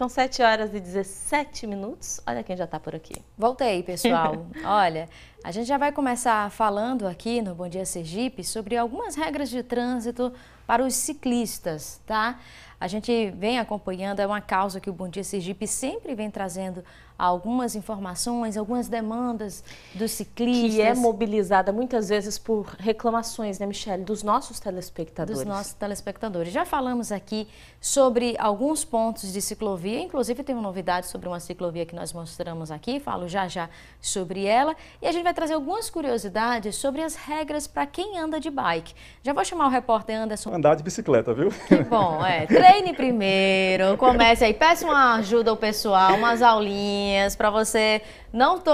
São 7 horas e 17 minutos. Olha quem já está por aqui. Voltei, pessoal. Olha, a gente já vai começar falando aqui no Bom Dia Sergipe sobre algumas regras de trânsito para os ciclistas, tá? A gente vem acompanhando, é uma causa que o Bom Dia Sergipe sempre vem trazendo algumas informações, algumas demandas dos ciclistas. Que é mobilizada muitas vezes por reclamações, né, Michelle, dos nossos telespectadores. Dos nossos telespectadores. Já falamos aqui sobre alguns pontos de ciclovia, inclusive tem uma novidade sobre uma ciclovia que nós mostramos aqui, falo já já sobre ela. E a gente vai trazer algumas curiosidades sobre as regras para quem anda de bike. Já vou chamar o repórter Anderson. Andar de bicicleta, viu? Que bom, é. treine primeiro, comece aí, peça uma ajuda ao pessoal, umas aulinhas para você não to...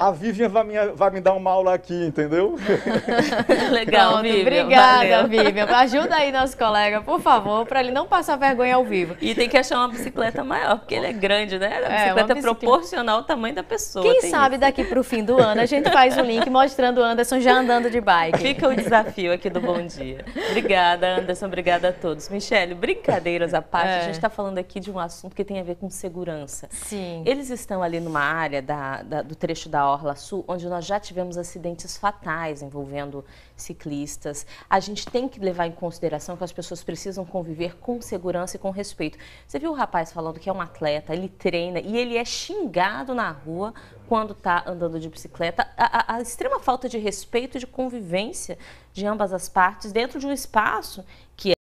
A Vivian vai me, vai me dar uma aula aqui, entendeu? Legal, Pronto, Vivian. Obrigada, valeu. Vivian. Ajuda aí nosso colega, por favor, para ele não passar vergonha ao vivo. E tem que achar uma bicicleta maior, porque ele é grande, né? A é, bicicleta, é, bicicleta proporcional ao tamanho da pessoa. Quem sabe isso. daqui para o fim do ano a gente faz um link mostrando o Anderson já andando de bike. Fica o desafio aqui do Bom Dia. Obrigada, Anderson. Obrigada a todos. Michele, brincadeiras à parte, é. a gente está falando aqui de um assunto que tem a ver com segurança. Sim. Eles estão ali numa área da, da, do trecho da Orla Sul, onde nós já tivemos acidentes fatais envolvendo ciclistas. A gente tem que levar em consideração que as pessoas precisam conviver com segurança e com respeito. Você viu o rapaz falando que é um atleta, ele treina e ele é xingado na rua quando está andando de bicicleta. A, a, a extrema falta de respeito e de convivência de ambas as partes dentro de um espaço que é